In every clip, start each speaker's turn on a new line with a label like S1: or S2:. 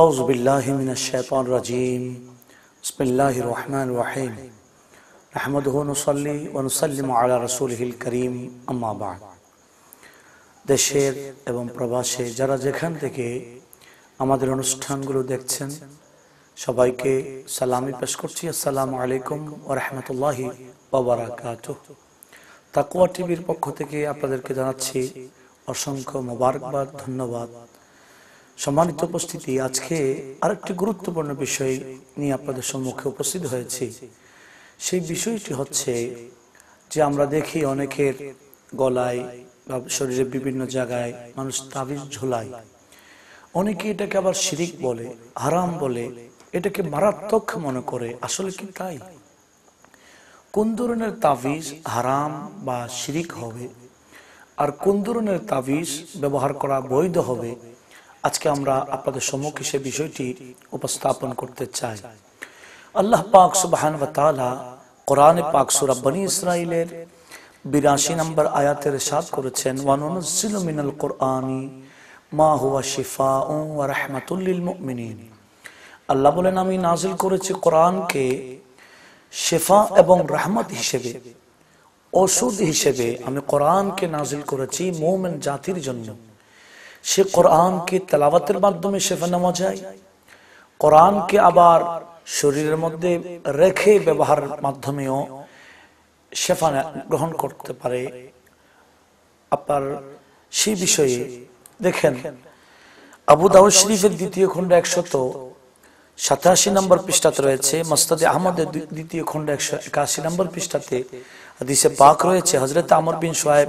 S1: أعوذ بالله من الشيطان الرجيم بسم الله الرحمن الرحيم نحمده ونصلي ونسلم على رسوله الكريم أما بعد দেশের এবং প্রবাসে যারা যেখান থেকে আমাদের অনুষ্ঠানগুলো দেখছেন সবাইকে সালামি পেশ করছি আসসালামু আলাইকুম ও রহমতুল্লাহি ওবরাকাত তাকুয়া টিভির পক্ষ থেকে আপনাদেরকে জানাচ্ছি অসংখ্য মোবারকবাদ ধন্যবাদ সম্মানিত উপস্থিতি আজকে আরেকটি গুরুত্বপূর্ণ বিষয় নিয়ে আপনাদের সম্মুখে উপস্থিত হয়েছি সেই বিষয়টি হচ্ছে যে আমরা দেখি অনেকের গলায় বা শরীরের বিভিন্ন জায়গায় মানুষ তাবিজ ঝোলায় অনেকে এটাকে আবার শিরিক বলে হারাম বলে এটাকে মারাত্মক মনে করে আসলে কি তাই কোন ধরনের তাবিজ হারাম বা শিরিক হবে আর কোন ধরনের তাবিজ ব্যবহার করা বৈধ হবে আজকে আমরা আপনাদের সম্মুখে সে বিষয়টি উপস্থাপন করতে চাই আল্লাহ পাক সুবাহান তালা কোরআনে পাক সুরাবনী ইসরাইলের বিরাশি নম্বর আয়াতের সাদ করেছেন ওয়ানুনজিল মিনাল কোরআনি মা হুয়া শিফা ও রাহমাতুল্লিল মুমিনিন আল্লাহ বলেন আমি নাজিল করেছি কোরআনকে শেফা এবং রহমত হিসেবে ওষুধ হিসেবে আমি কোরআনকে নাজিল করেছি মোমেন জাতির জন্য সে কোরআনকে তেলাবাতের মাধ্যমে শেফা নেওয়া যায় কোরআনকে আবার শরীরের মধ্যে রেখে ব্যবহার মাধ্যমেও শেফা গ্রহণ করতে পারে আপনার সেই বিষয়ে দেখেন আবু দাউদ শরীফের দ্বিতীয় খণ্ড একশত সাতাশি নম্বর পৃষ্ঠাতে রয়েছে মস্তাদে আহমদের দ্বিতীয় খণ্ড একশো একাশি নম্বর পৃষ্ঠাতে হাদিসে পাক রয়েছে হজরত আমর বিন সোহেব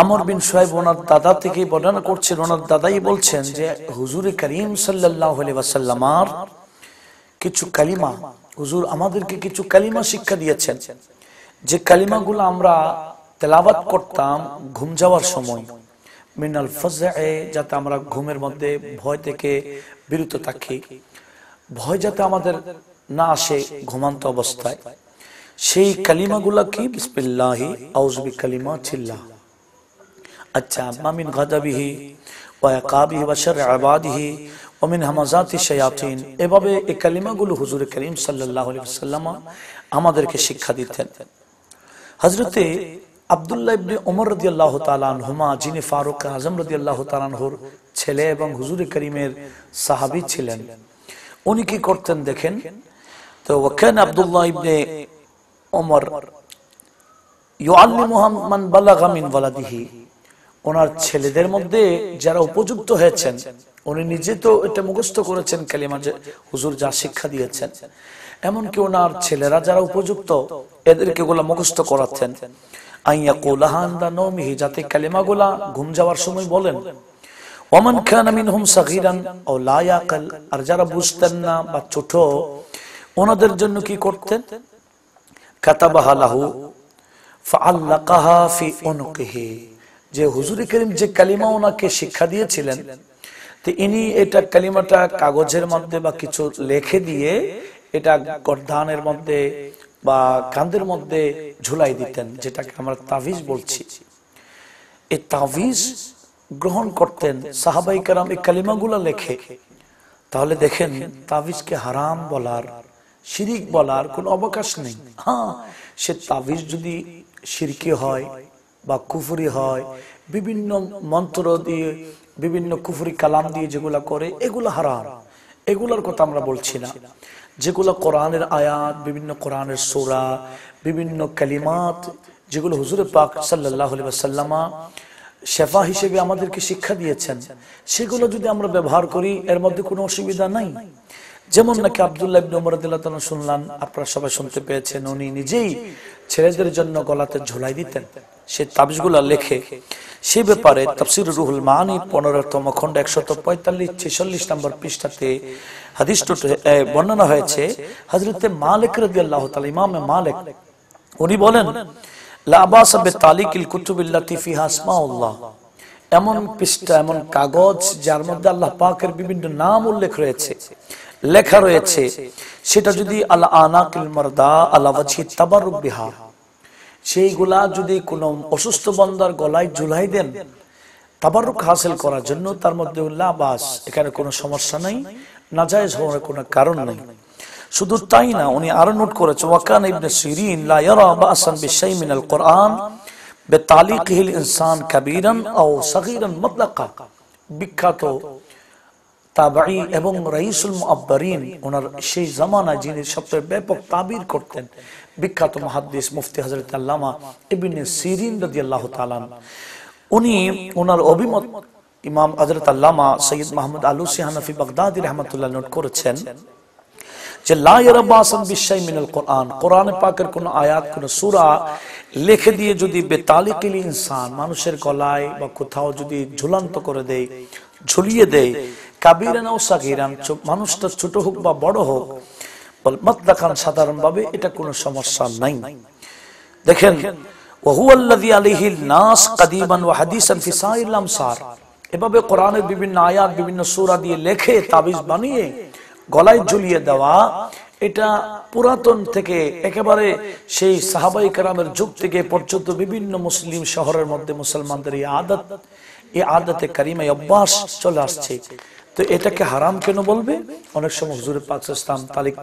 S1: আমর বিন সোহেব ওনার দাদা থেকে বর্ণনা করছেন ওনার দাদাই বলছেন যে হুজুর করিম সাল্লাহামার কিছু কালিমা হুজুর আমাদেরকে কিছু কালিমা শিক্ষা দিয়েছেন যে কালিমাগুলো আমরা তেলাবাত করতাম ঘুম যাওয়ার সময় মিনাল ফজে যাতে আমরা ঘুমের মধ্যে ভয় থেকে বিরত থাকি ভয় যাতে আমাদের না আসে ঘুমান্ত অবস্থায় সেই কালিমাগুলা কি বিসপিল্লাহি আউজবি কালিমা চিল্লাহ আচ্ছা মামিন গাদাবিহি ওয়া ওয়াকাবিহি ওয়া শাররি আবাদিহি ওয়া মিন হামাজাতি শায়াতিন এভাবে এই কালিমাগুলো হুজুর করিম সাল্লাল্লাহু আলাইহি ওয়াসাল্লাম আমাদেরকে শিক্ষা দিতেন হযরতে আব্দুল্লাহ ইবনে ওমর রাদিয়াল্লাহু তাআলা আনহুমা যিনি ফারুক আযম রাদিয়াল্লাহু তাআলা আনহুর ছেলে এবং হুজুর করিমের সাহাবী ছিলেন উনি কি করতেন দেখেন তো ওয়াকান আব্দুল্লাহ ইবনে ওমর ইউআল্লিমুহাম মান বালাগা মিন ওয়ালাদিহি ওনার ছেলেদের মধ্যে যারা উপযুক্ত হয়েছেন উনি নিজে তো এটা মুখস্থ করেছেন কালিমা যে হুজুর যা শিক্ষা দিয়েছেন এমনকি ওনার ছেলেরা যারা উপযুক্ত এদেরকে গুলা মুখস্থ করাচ্ছেন আইয়া নৌমিহি যাতে ঘুম যাওয়ার সময় বলেন ওমান খান ও লা আর যারা বুঝতেন না বা ছোট ওনাদের জন্য কি করতেন কাতাবাহা লাহু ফাআল্লাকাহা ফি যে হুজুরি করিম যে কালিমা ওনাকে শিক্ষা দিয়েছিলেন ইনি এটা কালিমাটা কাগজের মধ্যে বা কিছু লেখে দিয়ে এটা গর্ধানের মধ্যে বা কান্দের মধ্যে ঝুলাই দিতেন যেটাকে আমরা তাভিজ বলছি এই তাভিজ গ্রহণ করতেন সাহাবাই কারাম এই কালিমাগুলো লেখে তাহলে দেখেন তাবিজকে হারাম বলার শিরিক বলার কোনো অবকাশ নেই হ্যাঁ সে তাভিজ যদি শিরকি হয় বা কুফুরি হয় বিভিন্ন মন্ত্র দিয়ে বিভিন্ন কুফুরি কালাম দিয়ে যেগুলা করে এগুলো হারাম এগুলোর কথা আমরা বলছি না যেগুলো কোরআনের আয়াত বিভিন্ন কোরআনের সোরা বিভিন্ন কালিমাত যেগুলো হুজুরে পাক সাল্লাহ সাল্লামা শেফা হিসেবে আমাদেরকে শিক্ষা দিয়েছেন সেগুলো যদি আমরা ব্যবহার করি এর মধ্যে কোনো অসুবিধা নাই যেমন নাকি আবদুল্লাহ ইবনে শুনলাম আপনারা সবাই শুনতে পেয়েছেন উনি নিজেই ছেলেদের জন্য গলাতে ঝোলাই দিতেন সে তাবজগুলা লেখে সে ব্যাপারে তাফসির রুহুল মানি পনেরোতম খণ্ড একশত পঁয়তাল্লিশ ছেচল্লিশ নম্বর পৃষ্ঠাতে হাদিস বর্ণনা হয়েছে হাজরতে মালিক রবি আল্লাহ তালা ইমামে মালিক উনি বলেন লাবাস তালিকিল কুতুবিল্লাতি ফিহা আসমাউল্লাহ এমন পৃষ্ঠা এমন কাগজ যার মধ্যে আল্লাহ পাকের বিভিন্ন নাম উল্লেখ রয়েছে লেখা রয়েছে সেটা যদি আল্লাহ আনাকিল আল্লাহ সেইগুলা যদি কোনো অসুস্থ বন্দার গলায় জুলাই দেন তাবারুক হাসিল করার জন্য তার মধ্যে উল্লাহ বাস এখানে কোনো সমস্যা নাই যায় হওয়ার কোনো কারণ নাই শুধু তাই না উনি আরো নোট করেছে ওয়াকান ইবনে সিরিন লা ইয়ারা বাসান বিশাই মিনাল কোরআন বেতালিক হিল ইনসান কাবিরান ও সগিরান মতলাকা তাবাই এবং রাইসুল মুআব্বারিন ওনার সেই জামানায় যিনি সবচেয়ে ব্যাপক তাবির করতেন বিখ্যাত মহাদ্দিস মুফতি হযরত আল্লামা ইবনে সিরিন রাদিয়াল্লাহু তাআলা উনি ওনার অভিমত ইমাম হযরত আল্লামা সৈয়দ মাহমুদ আলুসি হানাফি বাগদাদি রাহমাতুল্লাহ নোট করেছেন যে লাইরাবাসন বিশ্বাই মিনাল কোরআন কোরআন পাকের কোন আয়াত কোন সুরা লিখে দিয়ে যদি বেতালিকিল ইনসান মানুষের গলায় বা কোথাও যদি ঝুলান্ত করে দেয় ঝুলিয়ে দেয় কাবিরান মানুষটা ছোট হোক বা বড় হোক মাতলা খান সাধারণভাবে এটা কোনো সমস্যা নাই দেখেন নাস হাদিস সার এভাবে কোরআনের বিভিন্ন আয়াত বিভিন্ন সুরা দিয়ে লেখে তাবিজ বানিয়ে গলায় ঝুলিয়ে দেওয়া এটা পুরাতন থেকে একেবারে সেই সাহাবাই কারামের যুগ থেকে পর্যন্ত বিভিন্ন মুসলিম শহরের মধ্যে মুসলমানদের এই আদাত এই আদাতে কারিমা অভ্যাস চলে আসছে তো এটাকে হারাম কেন বলবে অনেক সময় হুজুরে পাকিস্তান তালিক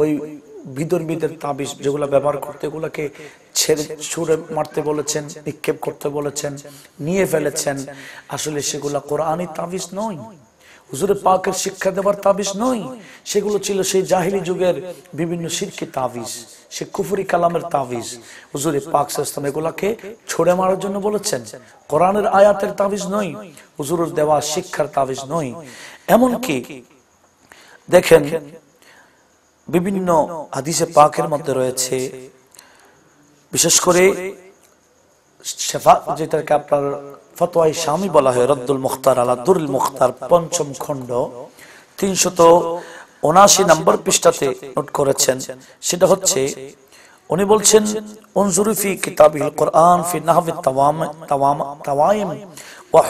S1: ওই বিদর্মীদের তাবিজ যেগুলো ব্যবহার করতে ওগুলোকে ছেড়ে ছুড়ে মারতে বলেছেন নিক্ষেপ করতে বলেছেন নিয়ে ফেলেছেন আসলে সেগুলা কোরআনই তাবিজ নয় হুজুরে পাকের শিক্ষা দেবার তাবিজ নয় সেগুলো ছিল সেই জাহিলি যুগের বিভিন্ন শিরকি তাবিজ সে কুফুরি কালামের তাবিজ হুজুরে পাক সাহস্তম এগুলাকে ছড়ে মারার জন্য বলেছেন কোরআনের আয়াতের তাবিজ নয় হুজুরের দেওয়া শিক্ষার তাবিজ নয় কি দেখেন বিভিন্ন হাদিসে পাকের মধ্যে রয়েছে বিশেষ করে যেটাকে আপনার ফতোয়াই স্বামী বলা হয় রদ্দুল মুখতার আলা দুল মুখতার পঞ্চম খণ্ড তিনশত উনাশি নম্বর পৃষ্ঠাতে নোট করেছেন সেটা হচ্ছে উনি বলছেন উনজুরুফি কিতাবিল কোরআন ফি নাহবি তাওয়াম তাওয়াম তাওয়াইম ওয়া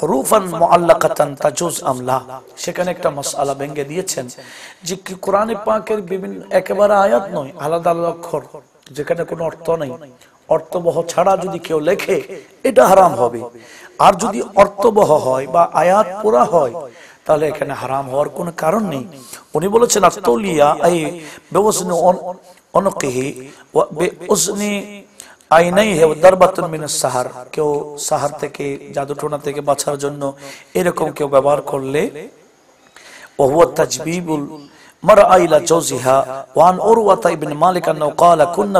S1: হুরুফান মুআল্লাকাতান তাজুজ আমলা সেখানে একটা মাসআলা ভেঙে দিয়েছেন যে কি কোরআনে পাকের বিভিন্ন একেবারে আয়াত নয় আলাদা আলাদা অক্ষর যেখানে কোনো অর্থ নেই অর্থবহ ছাড়া যদি কেউ লেখে এটা হারাম হবে আর যদি অর্থবহ হয় বা আয়াত পোড়া হয় তাহলে এখানে হারাম হওয়ার কোনো কারণ নেই উনি বলেছেন আত্মলিয়া এই ব্যবসনে অনকেহি আইনাই হে সাহার কেউ সাহার থেকে থেকে বাঁচার জন্য এরকম কেউ ব্যবহার করলে ওহুয়া তাজবিবুল মারা আইলা ওয়ান ওরওয়াতা ইবনে মালিক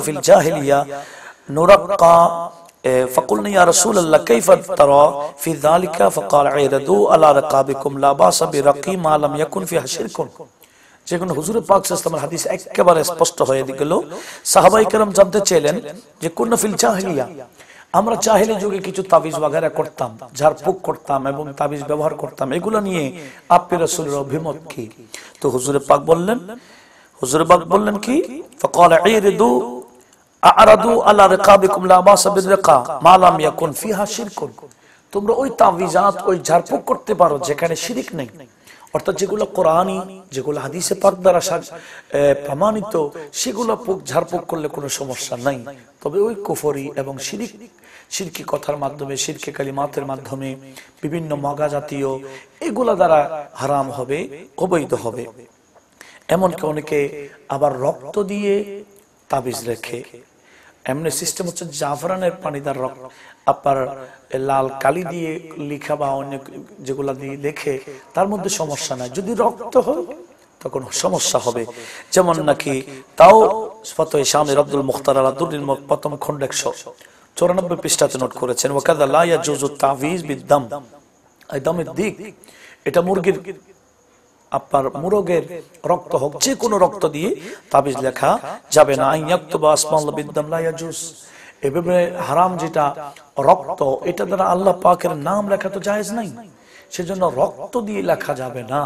S1: ফিল জাহেলিয়া نرقى فقلنا يا رسول الله كيف ترى في ذلك فقال عيردو على رقابكم لا باس برقي ما لم يكن في حشركم যেকোন হুজুর পাক সাল্লাল্লাহু সাল্লামের হাদিস একেবারে স্পষ্ট হয়ে গেল সাহাবাই کرام জানতে চাইলেন যে কোন ফিল জাহিলিয়া আমরা চাহিলে যুগে কিছু তাবিজ वगैरह করতাম ঝাড়ফুঁক করতাম এবং তাবিজ ব্যবহার করতাম এগুলো নিয়ে আপনি রাসূলের অভিমত কি তো হুজুর পাক বললেন হুজুর পাক বললেন কি ফাকাল ইরদু আরাদু ইয়াকুন ফিহা তোমরা ওই তাবিজাত ওই ঝাড়ফুঁক করতে পারো যেখানে শিরিক নেই অর্থাৎ যেগুলো কোরআনই যেগুলো হাদিসে পাক দ্বারা প্রমাণিত সেগুলো ঝাড়ফুঁক করলে কোনো সমস্যা নাই তবে ওই কুফরি এবং শিরিক সিরকি কথার মাধ্যমে শিরকে কালিমাতের মাধ্যমে বিভিন্ন মগা জাতীয় এগুলা দ্বারা হারাম হবে অবৈধ হবে এমনকি অনেকে আবার রক্ত দিয়ে তাবিজ রেখে এমনি সিস্টেম হচ্ছে জাফরানের পানি তার রক্ত আপনার লাল কালি দিয়ে লিখা বা অন্য যেগুলা দিয়ে লেখে তার মধ্যে সমস্যা নাই যদি রক্ত হয় তখন সমস্যা হবে যেমন নাকি তাও ফতোয় শামের আব্দুল মুখতার আলা দুর্দিন প্রথম খণ্ড একশো চৌরানব্বই পৃষ্ঠাতে নোট করেছেন ওয়াকাদা লাইয়া জুজু তাভিজ বিদ্দাম এই দামের দিক এটা মুরগির আপনার মুরগের রক্ত হোক যে কোনো রক্ত দিয়ে তাবিজ লেখা যাবে না বা এভাবে হারাম যেটা রক্ত এটা দ্বারা আল্লাহ পাকের নাম লেখা তো জায়েজ নাই সেজন্য রক্ত দিয়ে লেখা যাবে না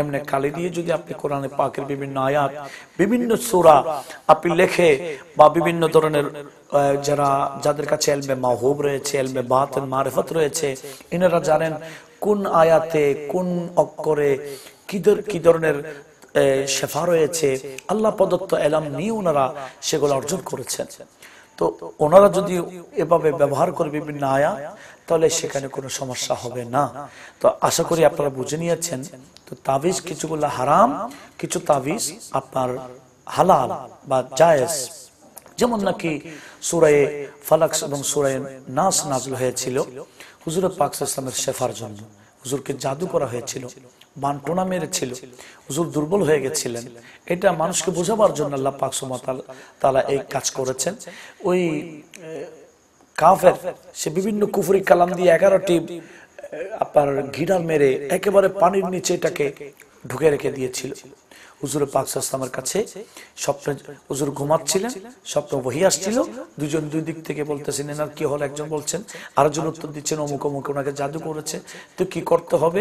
S1: এমনি কালি দিয়ে যদি আপনি কোরআনে পাকের বিভিন্ন আয়াত বিভিন্ন সুরা আপনি লেখে বা বিভিন্ন ধরনের যারা যাদের কাছে এলমে মাহুব রয়েছে এলমে বাতের মারেফত রয়েছে এনারা জানেন কোন আয়াতে কোন অক্ষরে কি ধরনের শেফা রয়েছে আল্লাহ প্রদত্ত এলাম নিয়ে ওনারা সেগুলো অর্জন করেছেন তো ওনারা যদি এভাবে ব্যবহার করে বিভিন্ন আয়া তাহলে সেখানে কোনো সমস্যা হবে না তো আশা করি আপনারা বুঝে নিয়েছেন তো তাবিজ কিছুগুলো হারাম কিছু তাবিজ আপনার হালাল বা জায়েজ যেমন নাকি সুরায় ফালাক্স এবং সুরায় নাস নাজল হয়েছিল হুজুর পাকসামের শেফার জন্য হুজুরকে জাদু করা হয়েছিল বান্টনা মেরেছিল হুজুর দুর্বল হয়ে গেছিলেন এটা মানুষকে বোঝাবার জন্য আল্লাহ পাক সুমাতাল তারা এই কাজ করেছেন ওই কাফের সে বিভিন্ন কুফুরি কালাম দিয়ে এগারোটি আপনার ঘিডার মেরে একেবারে পানির নিচে এটাকে ঢুকে রেখে দিয়েছিল হুজুর পাক সাল্লামের কাছে স্বপ্নে হুজুর ঘুমাচ্ছিলেন স্বপ্ন বহি আসছিল দুজন দুই দিক থেকে বলতেছেন এনার কি হল একজন বলছেন আরেকজন উত্তর দিচ্ছেন অমুক অমুক ওনাকে জাদু করেছে তো কি করতে হবে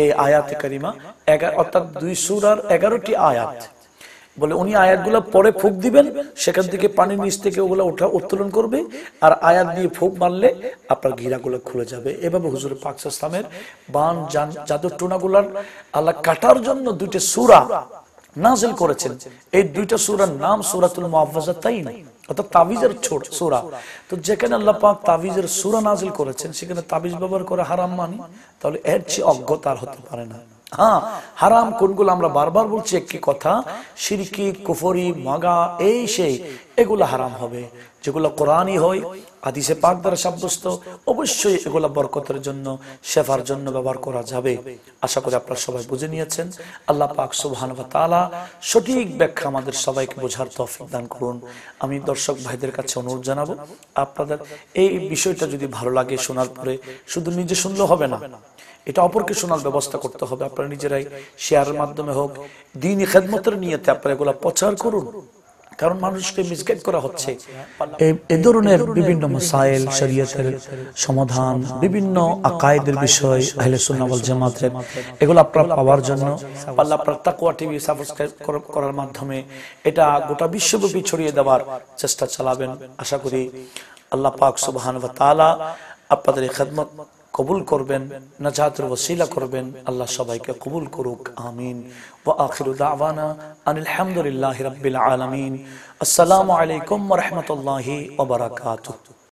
S1: এই আয়াতে কারিমা এগারো অর্থাৎ দুই সুরার এগারোটি আয়াত বলে উনি আয়াতগুলো পরে ফুক দিবেন সেখান থেকে পানির নিচ থেকে ওগুলো ওঠা উত্তোলন করবে আর আয়াত দিয়ে ফুক মারলে আপনার ঘিরাগুলো খুলে যাবে এভাবে হুজুর পাকসা ইসলামের বান জাদু টোনাগুলার আল্লাহ কাটার জন্য দুটি সুরা নাজিল করেছেন এই দুইটা সুরার নাম সুরাতুল মুআফাজা তাই না অর্থাৎ তাবিজের ছোট সুরা তো যেখানে আল্লাহ পাক তাবিজের সুরা নাজিল করেছেন সেখানে তাবিজ ব্যবহার করে হারাম মানি তাহলে এর চেয়ে অজ্ঞতার হতে পারে না হ্যাঁ হারাম কোনগুলো আমরা বারবার বলছি একটি কথা সিরকি কুফরি মাগা এই সেই এগুলো হারাম হবে যেগুলো কোরআনই হয় হাদিসে পাক দ্বারা সাব্যস্ত অবশ্যই এগুলা বরকতের জন্য শেফার জন্য ব্যবহার করা যাবে আশা করি আপনারা সবাই বুঝে নিয়েছেন আল্লাহ পাক সুবহানাহু তাআলা সঠিক ব্যাখ্যা আমাদের সবাইকে বোঝার তৌফিক দান করুন আমি দর্শক ভাইদের কাছে অনুরোধ জানাবো আপনাদের এই বিষয়টা যদি ভালো লাগে শোনার পরে শুধু নিজে শুনলে হবে না এটা অপরকে শোনার ব্যবস্থা করতে হবে আপনারা নিজেরাই শেয়ারের মাধ্যমে হোক দিনই খেদমতের নিয়ে আপনারা এগুলা প্রচার করুন কারণ মানুষকে মিসগাইড করা হচ্ছে এই ধরনের বিভিন্ন মাসাইল শরীয়তের সমাধান বিভিন্ন আকায়েদের বিষয় আহলে সুন্নাহ ওয়াল জামাতের এগুলো আপনারা পাওয়ার জন্য আল্লাহ আপনার তাকওয়া টিভি সাবস্ক্রাইব করার মাধ্যমে এটা গোটা বিশ্বব্যাপী ছড়িয়ে দেওয়ার চেষ্টা চালাবেন আশা করি আল্লাহ পাক সুবহান ওয়া তাআলা আপনাদের খিদমত قبول کربن نجات الوسيله کربن الله سبحانه قبول کروك آمين وآخر دعوانا أن الحمد لله رب العالمين السلام عليكم ورحمة الله وبركاته